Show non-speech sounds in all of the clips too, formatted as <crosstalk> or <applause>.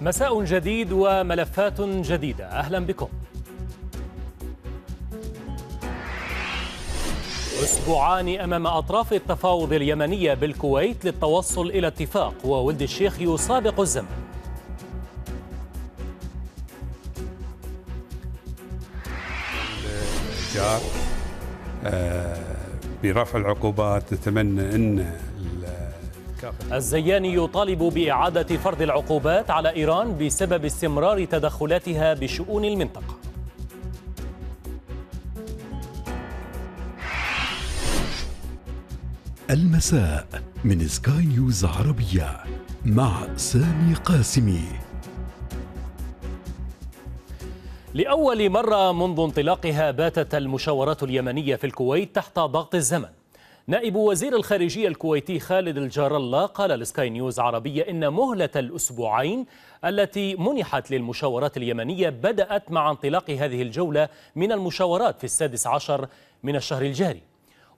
مساء جديد وملفات جديدة أهلا بكم أسبوعان أمام أطراف التفاوض اليمنية بالكويت للتوصل إلى اتفاق وولد الشيخ يسابق الزمن الجار آه، برفع العقوبات نتمنى أن الزياني يطالب بإعادة فرض العقوبات على إيران بسبب استمرار تدخلاتها بشؤون المنطقة المساء من سكاي نيوز عربية مع سامي قاسمي لأول مرة منذ انطلاقها باتت المشاورات اليمنية في الكويت تحت ضغط الزمن نائب وزير الخارجية الكويتي خالد الجار الله قال لسكاي نيوز عربية إن مهلة الأسبوعين التي منحت للمشاورات اليمنية بدأت مع انطلاق هذه الجولة من المشاورات في السادس عشر من الشهر الجاري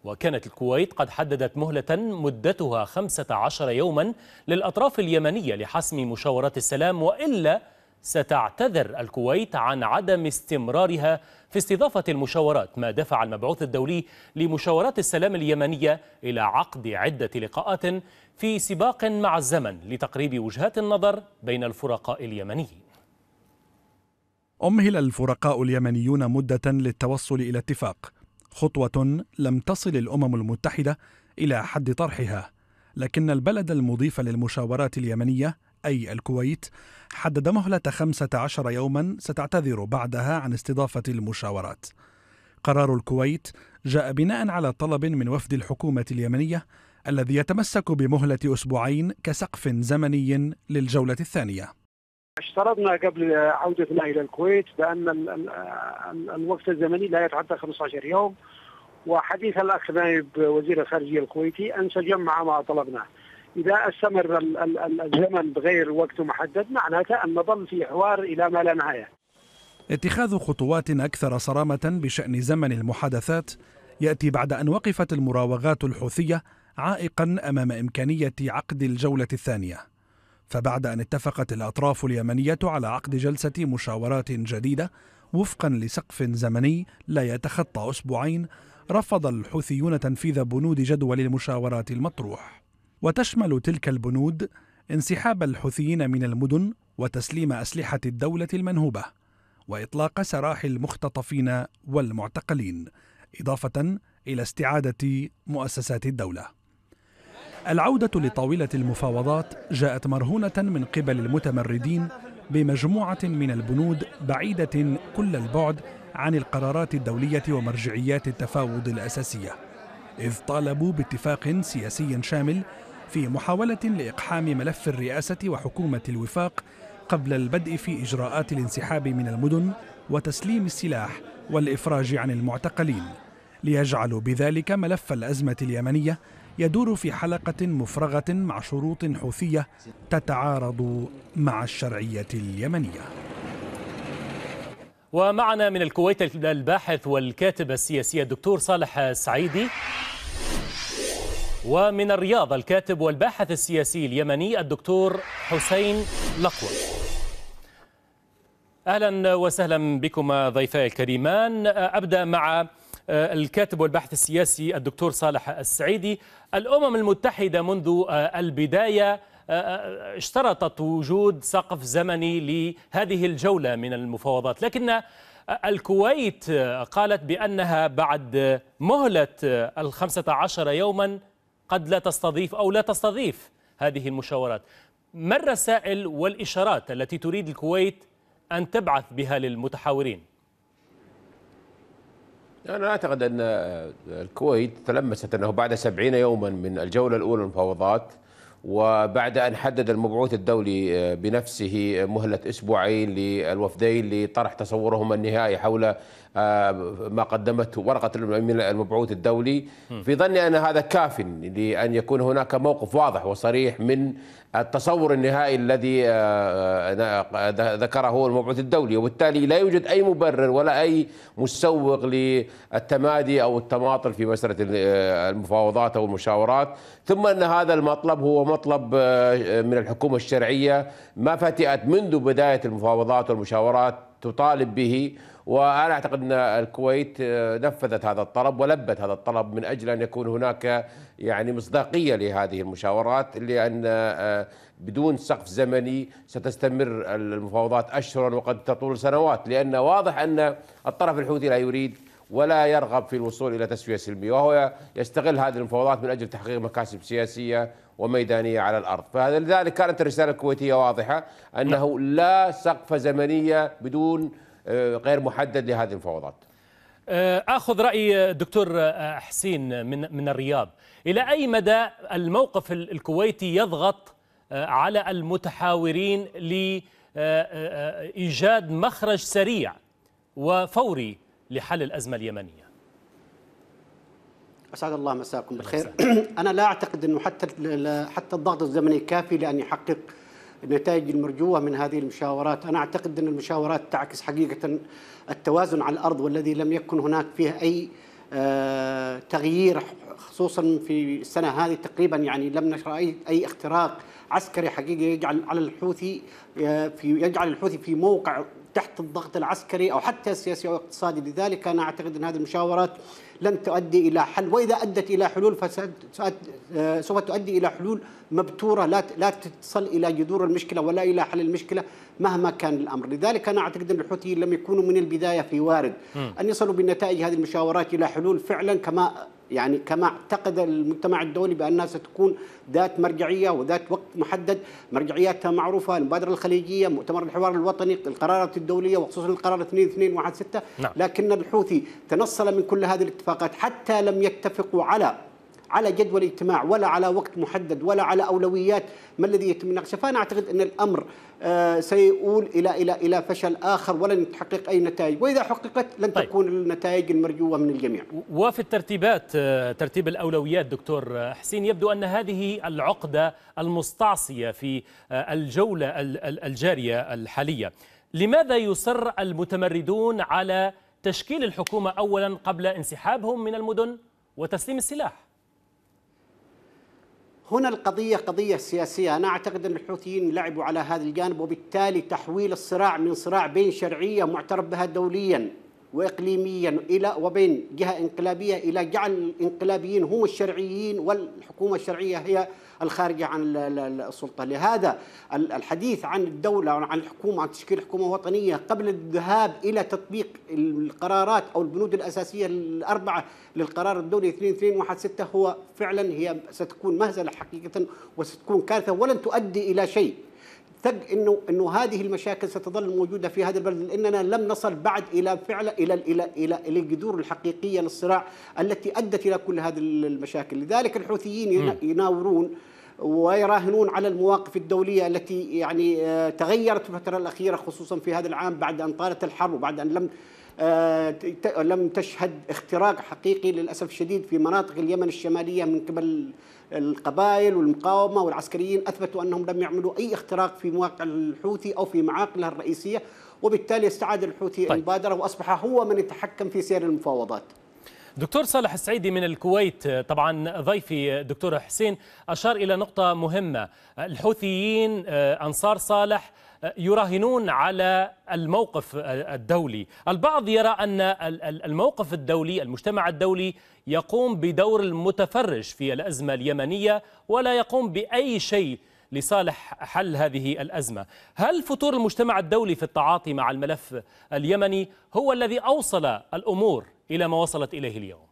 وكانت الكويت قد حددت مهلة مدتها 15 يوما للأطراف اليمنية لحسم مشاورات السلام وإلا ستعتذر الكويت عن عدم استمرارها في استضافة المشاورات ما دفع المبعوث الدولي لمشاورات السلام اليمنية إلى عقد عدة لقاءات في سباق مع الزمن لتقريب وجهات النظر بين الفرقاء اليمنيين أمهل الفرقاء اليمنيون مدة للتوصل إلى اتفاق خطوة لم تصل الأمم المتحدة إلى حد طرحها لكن البلد المضيف للمشاورات اليمنية أي الكويت حدد مهلة 15 يوما ستعتذر بعدها عن استضافة المشاورات قرار الكويت جاء بناء على طلب من وفد الحكومة اليمنية الذي يتمسك بمهلة أسبوعين كسقف زمني للجولة الثانية اشترطنا قبل عودتنا إلى الكويت بأن الوقت الزمني لا يتعدى 15 يوم وحديث الأخ نائب وزير الخارجية الكويتي أنسجم مع ما طلبناه إذا استمر الزمن بغير وقت محدد معناته أن نظل في حوار إلى ما لا نهاية اتخاذ خطوات أكثر صرامة بشأن زمن المحادثات يأتي بعد أن وقفت المراوغات الحوثية عائقا أمام إمكانية عقد الجولة الثانية فبعد أن اتفقت الأطراف اليمنية على عقد جلسة مشاورات جديدة وفقا لسقف زمني لا يتخطى أسبوعين رفض الحوثيون تنفيذ بنود جدول المشاورات المطروح وتشمل تلك البنود انسحاب الحوثيين من المدن وتسليم أسلحة الدولة المنهوبة وإطلاق سراح المختطفين والمعتقلين إضافة إلى استعادة مؤسسات الدولة العودة لطاولة المفاوضات جاءت مرهونة من قبل المتمردين بمجموعة من البنود بعيدة كل البعد عن القرارات الدولية ومرجعيات التفاوض الأساسية إذ طالبوا باتفاق سياسي شامل في محاولة لإقحام ملف الرئاسة وحكومة الوفاق قبل البدء في إجراءات الانسحاب من المدن وتسليم السلاح والإفراج عن المعتقلين ليجعلوا بذلك ملف الأزمة اليمنية يدور في حلقة مفرغة مع شروط حوثية تتعارض مع الشرعية اليمنية ومعنا من الكويت الباحث والكاتب السياسي الدكتور صالح سعيدي ومن الرياض الكاتب والباحث السياسي اليمني الدكتور حسين لقوة أهلا وسهلا بكما ضيفي الكريمان أبدأ مع آه، الكاتب والباحث السياسي الدكتور صالح السعيدي الأمم المتحدة منذ آه، البداية آه، اشترطت وجود سقف زمني لهذه الجولة من المفاوضات لكن الكويت قالت بأنها بعد مهلة الخمسة عشر يوما قد لا تستضيف أو لا تستضيف هذه المشاورات ما الرسائل والإشارات التي تريد الكويت أن تبعث بها للمتحاورين؟ أنا أعتقد أن الكويت تلمست أنه بعد سبعين يوما من الجولة الأولى المفاوضات وبعد أن حدد المبعوث الدولي بنفسه مهلة أسبوعين للوفدين لطرح تصورهم النهائي حول آه، ما قدمته ورقه المبعوث الدولي في ظني ان هذا كاف لان يكون هناك موقف واضح وصريح من التصور النهائي الذي آه، آه، ذكره المبعوث الدولي وبالتالي لا يوجد اي مبرر ولا اي مسوق للتمادي او التماطل في مساله المفاوضات او المشاورات ثم ان هذا المطلب هو مطلب من الحكومه الشرعيه ما فتئت منذ بدايه المفاوضات والمشاورات تطالب به وانا اعتقد ان الكويت آه، نفذت هذا الطلب ولبت هذا الطلب من اجل ان يكون هناك يعني مصداقيه لهذه المشاورات لان آه، آه، بدون سقف زمني ستستمر المفاوضات اشهرا وقد تطول سنوات لان واضح ان الطرف الحوثي لا يريد ولا يرغب في الوصول الى تسويه سلميه وهو يستغل هذه المفاوضات من اجل تحقيق مكاسب سياسيه وميدانيه على الارض، فلذلك كانت الرساله الكويتيه واضحه انه لا سقف زمنيه بدون آه، غير محدد لهذه المفاوضات. آه، اخذ راي الدكتور آه، حسين من من الرياض، الى اي مدى الموقف الكويتي يضغط على المتحاورين لايجاد مخرج سريع وفوري لحل الأزمة اليمنية أسعد الله مساكم بالخير <clears throat> أنا لا أعتقد أنه حتى حتى الضغط الزمني كافي لأن يحقق النتائج المرجوة من هذه المشاورات أنا أعتقد أن المشاورات تعكس حقيقة التوازن على الأرض والذي لم يكن هناك فيه أي آه، تغيير خصوصا في السنة هذه تقريبا يعني لم نشر أي, أي اختراق عسكري حقيقي يجعل على الحوثي آه، في يجعل الحوثي في موقع تحت الضغط العسكري أو حتى السياسي أو الاقتصادي لذلك أنا أعتقد أن هذه المشاورات لن تؤدي إلى حل وإذا أدت إلى حلول فسوف آه، تؤدي إلى حلول مبتورة لا لا تصل إلى جذور المشكلة ولا إلى حل المشكلة مهما كان الأمر لذلك أنا أعتقد أن الحوثيين لم يكونوا من البداية في وارد أن يصلوا بنتائج هذه المشاورات إلى حلول فعلا كما يعني كما اعتقد المجتمع الدولي بانها ستكون ذات مرجعيه وذات وقت محدد، مرجعياتها معروفه المبادره الخليجيه، مؤتمر الحوار الوطني، القرارات الدوليه وخصوصا القرار 2216 نعم. لكن الحوثي تنصل من كل هذه الاتفاقات حتى لم يتفقوا على على جدول اجتماع ولا على وقت محدد ولا على اولويات ما الذي يتم ناقشه فانا اعتقد ان الامر آه، سيؤول الى الى الى فشل اخر ولن تحقق اي نتائج واذا حققت لن طيب. تكون النتائج المرجوه من الجميع وفي الترتيبات آه، ترتيب الاولويات دكتور حسين يبدو ان هذه العقده المستعصيه في آه، الجوله الجاريه الحاليه لماذا يصر المتمردون على تشكيل الحكومه اولا قبل انسحابهم من المدن وتسليم السلاح هنا القضية قضية سياسية أنا أعتقد أن الحوثيين لعبوا على هذا الجانب وبالتالي تحويل الصراع من صراع بين شرعية معترف بها دوليا واقليميا الى وبين جهه انقلابيه الى جعل الانقلابيين هم الشرعيين والحكومه الشرعيه هي الخارجه عن السلطه، لهذا الحديث عن الدوله وعن الحكومه عن تشكيل حكومه وطنيه قبل الذهاب الى تطبيق القرارات او البنود الاساسيه الاربعه للقرار الدولي 2216 هو فعلا هي ستكون مهزله حقيقه وستكون كارثه ولن تؤدي الى شيء. ثق انه انه هذه المشاكل ستظل موجوده في هذا البلد لاننا لم نصل بعد الى فعلا الى الى الى, إلى الجذور الحقيقيه للصراع التي ادت الى كل هذه المشاكل، لذلك الحوثيين يناورون ويراهنون على المواقف الدوليه التي يعني آه، تغيرت في الفتره الاخيره خصوصا في هذا العام بعد ان طالت الحرب وبعد ان لم آه، لم تشهد اختراق حقيقي للاسف الشديد في مناطق اليمن الشماليه من قبل القبائل والمقاومة والعسكريين أثبتوا أنهم لم يعملوا أي اختراق في مواقع الحوثي أو في معاقلها الرئيسية وبالتالي استعاد الحوثي طيب. المبادرة وأصبح هو من يتحكم في سير المفاوضات دكتور صالح السعيدي من الكويت طبعا ضيفي دكتور حسين أشار إلى نقطة مهمة الحوثيين آه، أنصار صالح آه، يراهنون على الموقف آه، الدولي البعض يرى أن الموقف الدولي المجتمع الدولي يقوم بدور المتفرج في الأزمة اليمنية ولا يقوم بأي شيء لصالح حل هذه الأزمة هل فتور المجتمع الدولي في التعاطي مع الملف اليمني هو الذي أوصل الأمور إلى ما وصلت إليه اليوم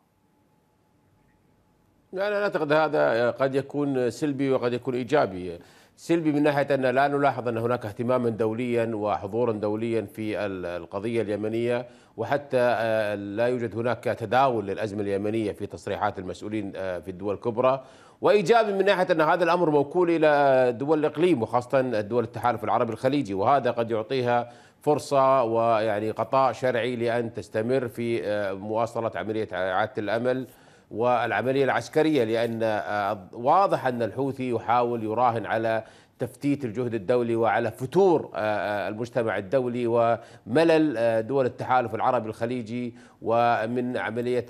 أنا أعتقد هذا قد يكون سلبي وقد يكون إيجابي سلبي من ناحيه ان لا نلاحظ ان هناك اهتماما دوليا وحضورا دوليا في القضيه اليمنيه وحتى آه، لا يوجد هناك تداول للازمه اليمنيه في تصريحات المسؤولين آه، في الدول الكبرى وايجابي من ناحيه ان هذا الامر موكول الى دول الاقليم وخاصه دول التحالف العربي الخليجي وهذا قد يعطيها فرصه ويعني قطاع شرعي لان تستمر في آه، مواصله عمليه اعاده الامل والعمليه العسكريه لان آه، واضح ان الحوثي يحاول يراهن على تفتيت الجهد الدولي وعلى فتور آه، آه، المجتمع الدولي وملل آه، دول التحالف العربي الخليجي ومن عملية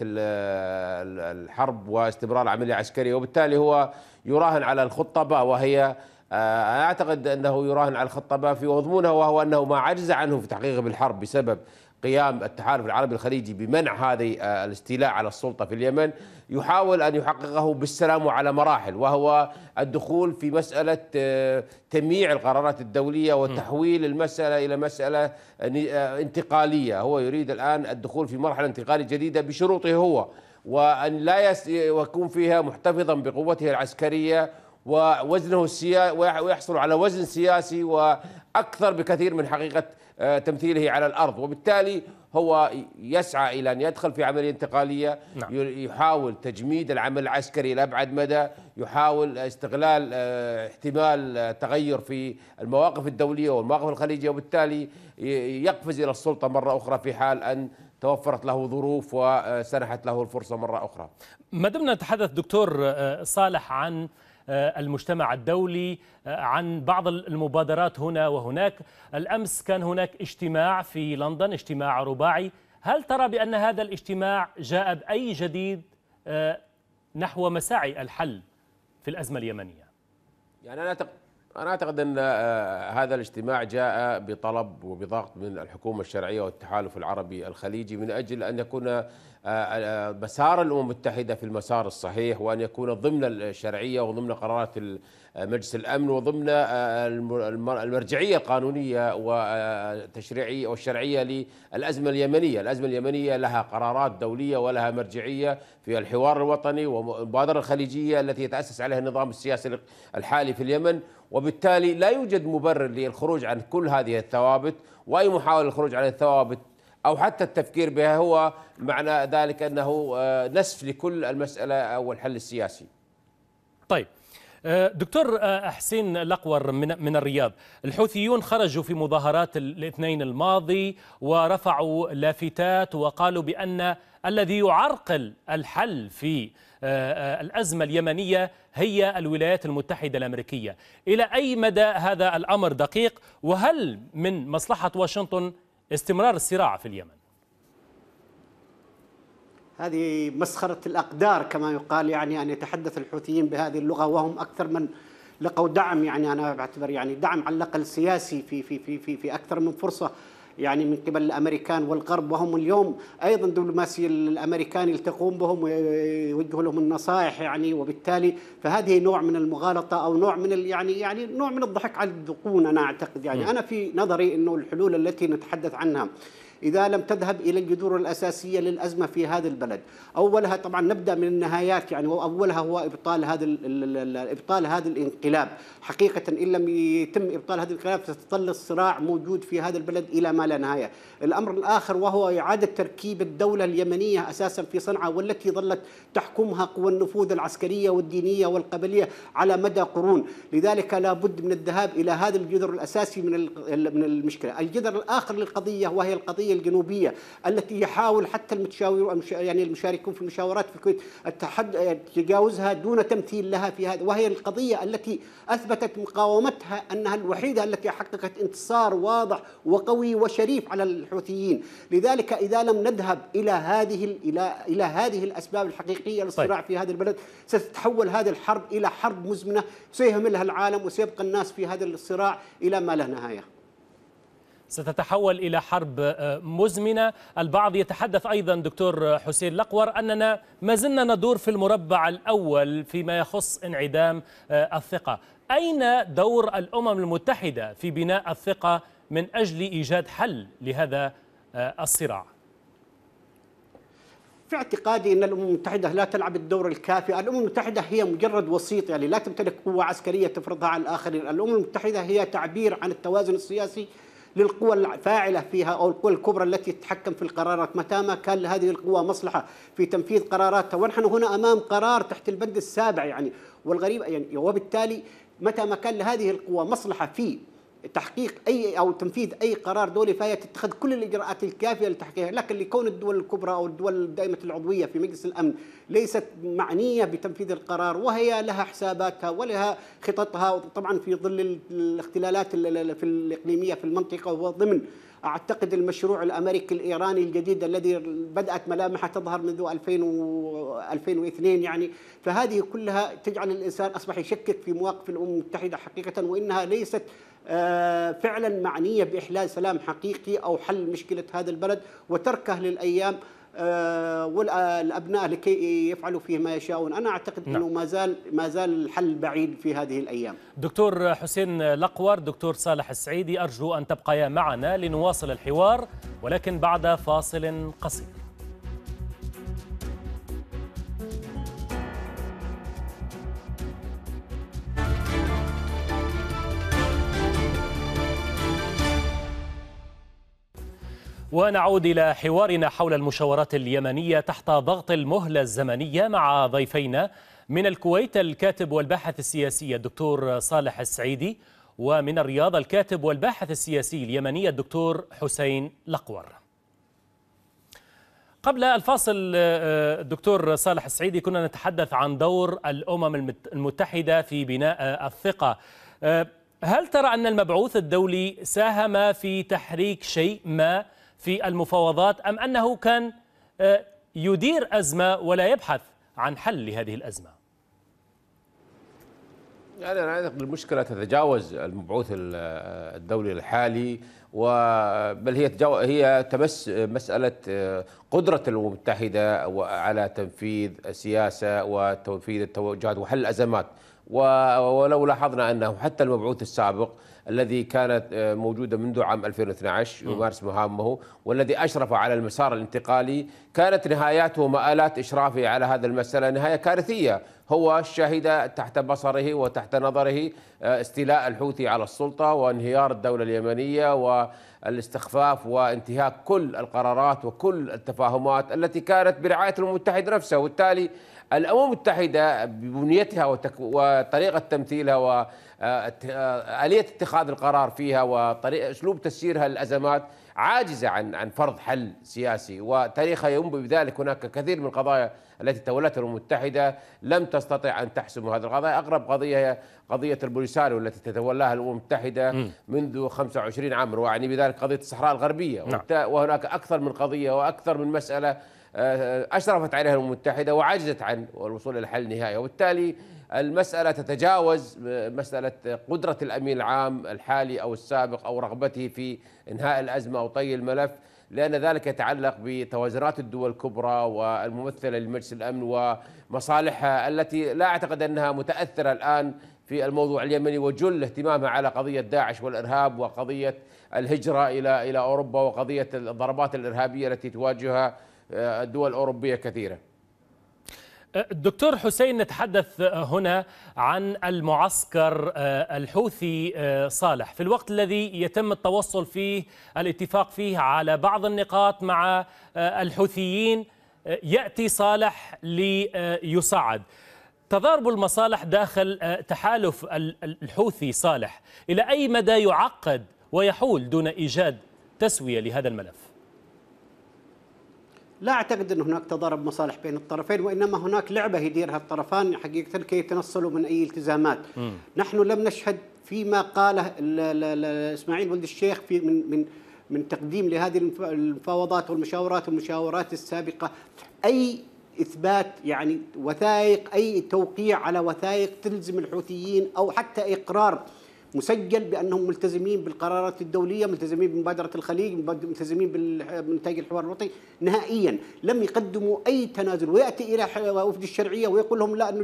الحرب واستمرار عملية عسكرية وبالتالي هو يراهن على الخطة باء وهي أعتقد أنه يراهن على الخطة باء في مضمونها وهو أنه ما عجز عنه في تحقيقه بالحرب بسبب قيام التحالف العربي الخليجي بمنع هذه الاستيلاء على السلطة في اليمن يحاول أن يحققه بالسلام وعلى مراحل وهو الدخول في مسألة آه، تمييع القرارات الدولية وتحويل المسألة إلى مسألة آه، آه، انتقالية هو يريد الآن الدخول في مرحلة انتقالية جديدة بشروطه هو وأن لا يكون فيها محتفظا بقوته العسكرية ووزنه السياسي ويحصل على وزن سياسي واكثر بكثير من حقيقه تمثيله على الارض وبالتالي هو يسعى الى ان يدخل في عمليه انتقاليه نعم. يحاول تجميد العمل العسكري لابعد مدى يحاول استغلال آه، احتمال آه، تغير في المواقف الدوليه والمواقف الخليجيه وبالتالي يقفز الى السلطه مره اخرى في حال ان توفرت له ظروف وسنحت له الفرصة مرة أخرى ما دمنا نتحدث دكتور آه، صالح عن آه، المجتمع الدولي آه، عن بعض المبادرات هنا وهناك الأمس كان هناك اجتماع في لندن اجتماع رباعي هل ترى بأن هذا الاجتماع جاء بأي جديد نحو مساعي الحل في الأزمة اليمنية؟ يعني أنا أنا أعتقد أن آه، هذا الاجتماع جاء بطلب وبضغط من الحكومة الشرعية والتحالف العربي الخليجي من أجل أن يكون آه، آه، مسار الامم المتحده في المسار الصحيح وان يكون ضمن الشرعيه وضمن قرارات آه، مجلس الامن وضمن المرجعيه القانونيه والتشريعيه والشرعيه للازمه اليمنيه، الازمه اليمنيه لها قرارات دوليه ولها مرجعيه في الحوار الوطني والمبادره الخليجيه التي يتاسس عليها النظام السياسي الحالي في اليمن وبالتالي لا يوجد مبرر للخروج عن كل هذه الثوابت واي محاوله للخروج عن الثوابت أو حتى التفكير بها هو معنى ذلك أنه آه، نسف لكل المسألة أو الحل السياسي طيب آه، دكتور آه، حسين الاقور من من الرياض، الحوثيون خرجوا في مظاهرات الاثنين الماضي ورفعوا لافتات وقالوا بان الذي يعرقل الحل في الازمه اليمنيه هي الولايات المتحده الامريكيه، الى اي مدى هذا الامر دقيق وهل من مصلحه واشنطن استمرار الصراع في اليمن هذه مسخرة الأقدار كما يقال يعني أن يتحدث الحوثيين بهذه اللغة وهم أكثر من لقوا دعم يعني أنا أعتبر يعني دعم على الأقل سياسي في في في في, في أكثر من فرصة يعني من قبل الامريكان والغرب وهم اليوم ايضا دبلوماسي الامريكان يلتقون بهم ويوجهوا لهم النصائح يعني وبالتالي فهذه نوع من المغالطه او نوع من يعني يعني نوع من الضحك على الذقون انا اعتقد يعني م. انا في نظري انه الحلول التي نتحدث عنها إذا لم تذهب إلى الجذور الأساسية للأزمة في هذا البلد أولها طبعا نبدأ من النهايات يعني وأولها هو إبطال هذا إبطال هذا الانقلاب حقيقة إن لم يتم إبطال هذا الانقلاب ستظل الصراع موجود في هذا البلد إلى ما لا نهاية الأمر الآخر وهو إعادة تركيب الدولة اليمنية أساسا في صنعاء والتي ظلت تحكمها قوى النفوذ العسكرية والدينية والقبلية على مدى قرون لذلك لا بد من الذهاب إلى هذا الجذر الأساسي من المشكلة الجذر الآخر للقضية وهي القضية الشرقية الجنوبية التي يحاول حتى المتشاور يعني المشاركون في المشاورات في الكويت التحد تجاوزها دون تمثيل لها في هذا وهي القضية التي أثبتت مقاومتها أنها الوحيدة التي حققت انتصار واضح وقوي وشريف على الحوثيين لذلك إذا لم نذهب إلى هذه إلى إلى هذه الأسباب الحقيقية للصراع طيب. في هذا البلد ستتحول هذه الحرب إلى حرب مزمنة سيهملها العالم وسيبقى الناس في هذا الصراع إلى ما لا نهاية ستتحول إلى حرب آه، مزمنة البعض يتحدث أيضا دكتور حسين لقور أننا ما زلنا ندور في المربع الأول فيما يخص انعدام آه، الثقة أين دور الأمم المتحدة في بناء الثقة من أجل إيجاد حل لهذا آه، الصراع في اعتقادي ان الامم المتحده لا تلعب الدور الكافي، الامم المتحده هي مجرد وسيط يعني لا تمتلك قوه عسكريه تفرضها على الاخرين، الامم المتحده هي تعبير عن التوازن السياسي للقوى الفاعلة فيها أو القوى الكبرى التي تتحكم في القرارات متى ما كان لهذه القوى مصلحة في تنفيذ قراراتها ونحن هنا أمام قرار تحت البند السابع يعني والغريب يعني وبالتالي متى ما كان لهذه القوى مصلحة في تحقيق اي او تنفيذ اي قرار دولي فهي تتخذ كل الاجراءات الكافيه لتحقيقها، لكن لكون الدول الكبرى او الدول دائمه العضويه في مجلس الامن ليست معنيه بتنفيذ القرار وهي لها حساباتها ولها خططها طبعا في ظل الاختلالات في الاقليميه في المنطقه وضمن أعتقد المشروع الأمريكي الإيراني الجديد الذي بدأت ملامحه تظهر منذ 2000 و 2002 يعني فهذه كلها تجعل الإنسان أصبح يشكك في مواقف الأمم المتحدة حقيقة وإنها ليست آه، فعلا معنية بإحلال سلام حقيقي أو حل مشكلة هذا البلد وتركه للأيام آه، والابناء لكي يفعلوا فيه ما يشاؤون، انا اعتقد نعم. انه ما زال ما زال الحل بعيد في هذه الايام. دكتور حسين لقور، دكتور صالح السعيدي، ارجو ان تبقيا معنا لنواصل الحوار ولكن بعد فاصل قصير. ونعود إلى حوارنا حول المشاورات اليمنية تحت ضغط المهلة الزمنية مع ضيفينا من الكويت الكاتب والباحث السياسي الدكتور صالح السعيدي ومن الرياض الكاتب والباحث السياسي اليمني الدكتور حسين لقور قبل الفاصل الدكتور آه، آه، صالح السعيدي كنا نتحدث عن دور الأمم المتحدة في بناء الثقة آه، هل ترى أن المبعوث الدولي ساهم في تحريك شيء ما في المفاوضات أم أنه كان آه، يدير أزمة ولا يبحث عن حل لهذه الأزمة يعني أنا أعتقد المشكلة تتجاوز المبعوث آه، الدولي الحالي آه، بل هي هي تمس مسألة قدرة الأمم المتحدة على تنفيذ السياسة وتنفيذ التوجهات وحل الأزمات ولو لاحظنا أنه حتى المبعوث السابق الذي كانت آه، موجودة منذ عام 2012 يمارس مهامه والذي أشرف على المسار الانتقالي كانت نهاياته ومآلات إشرافه على هذا المسألة نهاية كارثية هو شهد تحت بصره وتحت نظره آه، استيلاء الحوثي على السلطة وانهيار الدولة اليمنية والاستخفاف وانتهاك كل القرارات وكل التفاهمات التي كانت برعاية الأمم المتحدة نفسها وبالتالي الامم المتحده ببنيتها وطريقه تمثيلها واليه آه، آه، اتخاذ القرار فيها وطريقه اسلوب تسييرها للازمات عاجزه عن عن فرض حل سياسي وتاريخها ينبئ بذلك هناك كثير من القضايا التي تولتها الامم المتحده لم تستطع ان تحسم هذه القضايا اقرب قضيه هي قضيه البوليساريو التي تتولاها الامم المتحده منذ 25 عام واعني بذلك قضيه الصحراء الغربيه نعم. وهناك اكثر من قضيه واكثر من مساله آه، أشرفت عليها الأمم المتحدة وعجزت عن الوصول إلى حل نهائي وبالتالي المسألة تتجاوز مسألة قدرة الأمين العام الحالي أو السابق أو رغبته في إنهاء الأزمة أو طي الملف لأن ذلك يتعلق بتوازنات الدول الكبرى والممثلة لمجلس الأمن ومصالحها التي لا أعتقد أنها متأثرة الآن في الموضوع اليمني وجل اهتمامها على قضية داعش والإرهاب وقضية الهجرة إلى إلى أوروبا وقضية الضربات الإرهابية التي تواجهها آه، دول أوروبية كثيرة الدكتور آه، حسين نتحدث آه، هنا عن المعسكر الحوثي صالح في الوقت الذي يتم التوصل فيه الاتفاق فيه على بعض النقاط مع الحوثيين يأتي صالح ليصعد تضارب المصالح داخل تحالف الحوثي صالح إلى أي مدى يعقد ويحول دون إيجاد تسوية لهذا الملف؟ لا اعتقد ان هناك تضارب مصالح بين الطرفين وانما هناك لعبه يديرها الطرفان حقيقه كي يتنصلوا من اي التزامات. م. نحن لم نشهد فيما قاله اسماعيل ولد الشيخ في من من من تقديم لهذه المفاوضات والمشاورات والمشاورات السابقه اي اثبات يعني وثائق اي توقيع على وثائق تلزم الحوثيين او حتى اقرار مسجل بانهم ملتزمين بالقرارات الدوليه، ملتزمين بمبادره الخليج، ملتزمين بنتائج الحوار الوطني، نهائيا لم يقدموا اي تنازل وياتي الى وفد الشرعيه ويقول لهم لا ان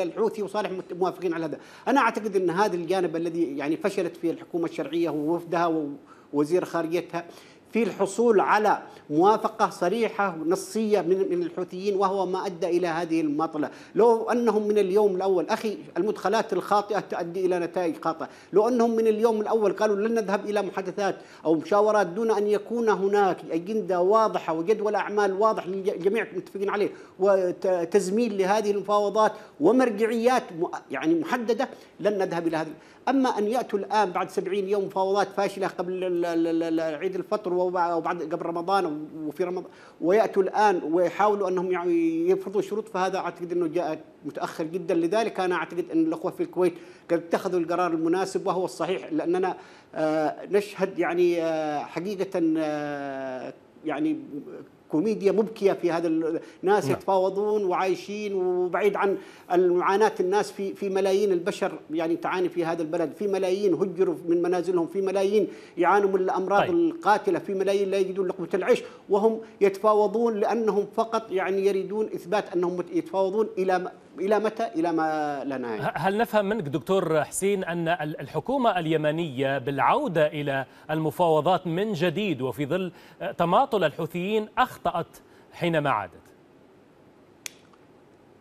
الحوثي وصالح موافقين على هذا، انا اعتقد ان هذا الجانب الذي يعني فشلت فيه الحكومه الشرعيه ووفدها ووزير خارجيتها في الحصول على موافقة صريحة نصية من الحوثيين وهو ما أدى إلى هذه المطلة لو أنهم من اليوم الأول أخي المدخلات الخاطئة تؤدي إلى نتائج خاطئة لو أنهم من اليوم الأول قالوا لن نذهب إلى محادثات أو مشاورات دون أن يكون هناك أجندة واضحة وجدول أعمال واضح للجميع متفقين عليه وتزميل لهذه المفاوضات ومرجعيات يعني محددة لن نذهب إلى هذه أما أن يأتوا الآن بعد سبعين يوم مفاوضات فاشلة قبل عيد الفطر وبعد قبل رمضان وفي رمضان ويأتوا الآن ويحاولوا أنهم يعني يفرضوا شروط فهذا أعتقد أنه جاء متأخر جدا لذلك أنا أعتقد أن الأخوة في الكويت قد اتخذوا القرار المناسب وهو الصحيح لأننا آه، نشهد يعني آه، حقيقة آه، يعني كوميديا مبكيه في هذا الناس نعم. يتفاوضون وعايشين وبعيد عن معاناه الناس في في ملايين البشر يعني تعاني في هذا البلد في ملايين هجروا من منازلهم في ملايين يعانوا من الامراض طيب. القاتله في ملايين لا يجدون لقمه العيش وهم يتفاوضون لانهم فقط يعني يريدون اثبات انهم يتفاوضون الى الى متى الى ما لا نهايه هل نفهم منك دكتور حسين ان الحكومه اليمنيه بالعوده الى المفاوضات من جديد وفي ظل تماطل الحوثيين اخطات حينما عادت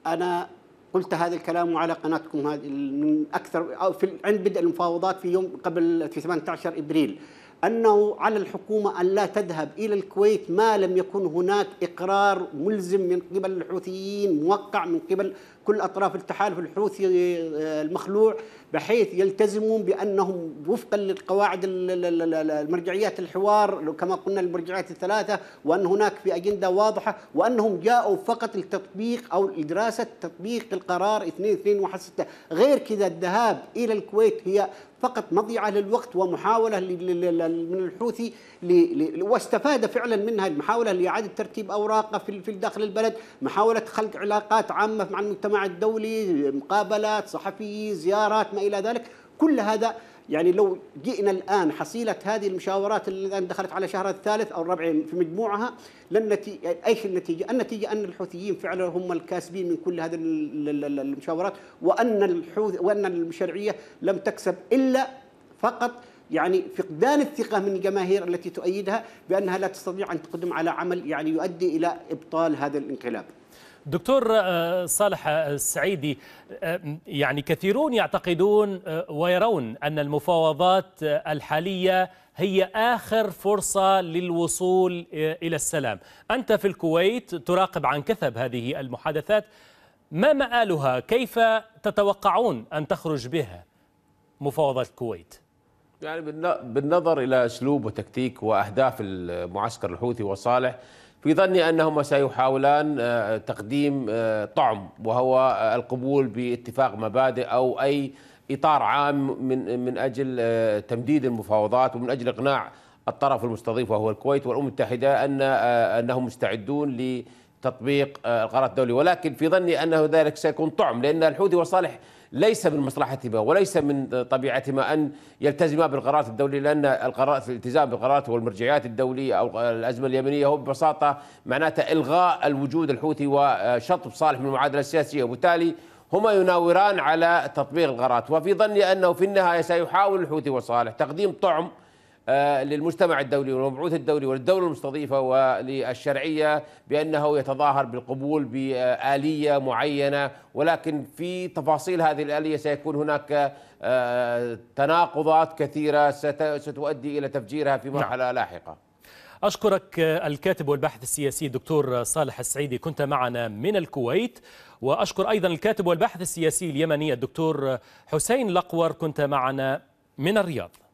انا قلت هذا الكلام على قناتكم هذه من اكثر أو في عند بدء المفاوضات في يوم قبل في 18 ابريل أنه على الحكومة أن لا تذهب إلى الكويت ما لم يكن هناك إقرار ملزم من قبل الحوثيين موقع من قبل كل أطراف التحالف الحوثي آه، المخلوع بحيث يلتزمون بأنهم وفقا للقواعد المرجعيات الحوار كما قلنا المرجعيات الثلاثة وأن هناك في أجندة واضحة وأنهم جاءوا فقط لتطبيق أو لدراسة تطبيق القرار 2216 غير كذا الذهاب إلى الكويت هي فقط مضيعة للوقت ومحاولة من الحوثي واستفاد فعلا منها المحاولة لإعادة ترتيب أوراقه في داخل البلد محاولة خلق علاقات عامة مع المجتمع الدولي مقابلات صحفيين، زيارات ما إلى ذلك كل هذا يعني لو جئنا الآن حصيلة هذه المشاورات اللي الآن دخلت على شهر الثالث أو الرابع في مجموعها لن نتيجة أيش النتيجة؟ النتيجة أن الحوثيين فعلا هم الكاسبين من كل هذه المشاورات وأن الحوث وأن الشرعية لم تكسب إلا فقط يعني فقدان الثقة من الجماهير التي تؤيدها بأنها لا تستطيع أن تقدم على عمل يعني يؤدي إلى إبطال هذا الانقلاب دكتور آه، صالح آه، السعيدي آه، يعني كثيرون يعتقدون ويرون أن المفاوضات الحالية هي آخر فرصة للوصول إلى السلام أنت في الكويت تراقب عن كثب هذه المحادثات ما مآلها كيف تتوقعون أن تخرج بها مفاوضات الكويت يعني بالنظر إلى أسلوب وتكتيك وأهداف المعسكر الحوثي وصالح في ظني أنهما سيحاولان آه، تقديم آه، طعم وهو القبول باتفاق مبادئ أو أي إطار عام من, من أجل آه، تمديد المفاوضات ومن أجل إقناع الطرف المستضيف وهو الكويت والأمم المتحدة أن أنهم مستعدون لتطبيق القرار الدولي ولكن في ظني أنه ذلك سيكون طعم لأن الحوثي وصالح ليس من مصلحتهما وليس من طبيعتهما أن يلتزما بالقرارات الدولية لأن القرارات الالتزام بالقرارات والمرجعيات الدولية أو الأزمة اليمنية هو ببساطة معناته إلغاء الوجود الحوثي وشطب صالح من المعادلة السياسية وبالتالي هما يناوران على تطبيق القرارات وفي ظني أنه في النهاية سيحاول الحوثي وصالح تقديم طعم آه، للمجتمع الدولي والمبعوث الدولي والدولة المستضيفة وللشرعية بأنه يتظاهر بالقبول بآلية معينة ولكن في تفاصيل هذه الآلية سيكون هناك آه، تناقضات كثيرة ستؤدي إلى تفجيرها في نعم. مرحلة لاحقة أشكرك آه، الكاتب والباحث السياسي دكتور صالح السعيدي كنت معنا من الكويت وأشكر أيضا الكاتب والباحث السياسي اليمني الدكتور حسين لقور كنت معنا من الرياض